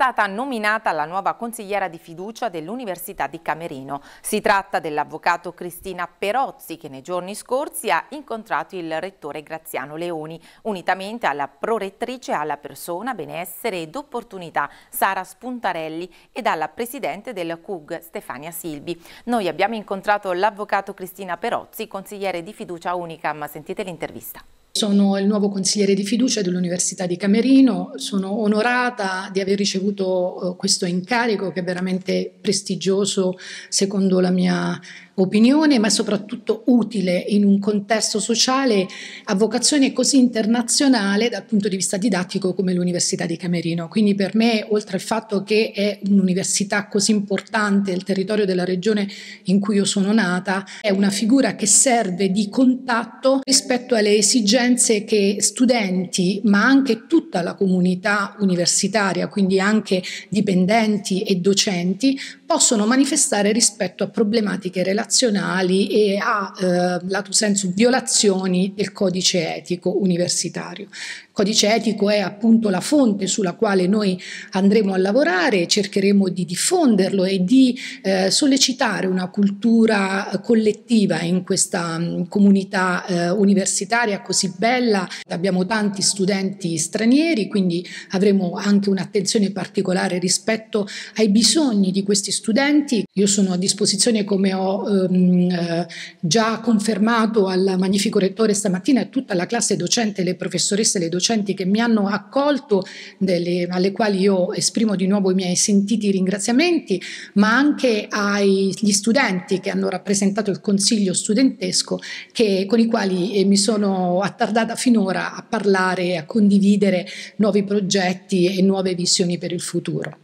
stata nominata la nuova consigliera di fiducia dell'Università di Camerino. Si tratta dell'avvocato Cristina Perozzi che nei giorni scorsi ha incontrato il rettore Graziano Leoni, unitamente alla prorettrice alla persona, benessere ed opportunità Sara Spuntarelli ed alla presidente del CUG Stefania Silvi. Noi abbiamo incontrato l'avvocato Cristina Perozzi, consigliere di fiducia Unicam. Sentite l'intervista. Sono il nuovo consigliere di fiducia dell'Università di Camerino, sono onorata di aver ricevuto eh, questo incarico che è veramente prestigioso secondo la mia opinione, ma soprattutto utile in un contesto sociale a vocazione così internazionale dal punto di vista didattico come l'Università di Camerino. Quindi per me, oltre al fatto che è un'università così importante, nel territorio della regione in cui io sono nata, è una figura che serve di contatto rispetto alle esigenze esigenze che studenti, ma anche tutta la comunità universitaria, quindi anche dipendenti e docenti, possono manifestare rispetto a problematiche relazionali e a, eh, lato senso, violazioni del codice etico universitario. Il codice etico è appunto la fonte sulla quale noi andremo a lavorare, cercheremo di diffonderlo e di eh, sollecitare una cultura collettiva in questa mh, mm, comunità eh, universitaria così così bella, abbiamo tanti studenti stranieri, quindi avremo anche un'attenzione particolare rispetto ai bisogni di questi studenti. Io sono a disposizione, come ho ehm, eh, già confermato al magnifico rettore stamattina, a tutta la classe docente, le professoresse e le docenti che mi hanno accolto, delle, alle quali io esprimo di nuovo i miei sentiti ringraziamenti, ma anche agli studenti che hanno rappresentato il consiglio studentesco, che, con i quali eh, mi sono attivata tardata finora a parlare, e a condividere nuovi progetti e nuove visioni per il futuro.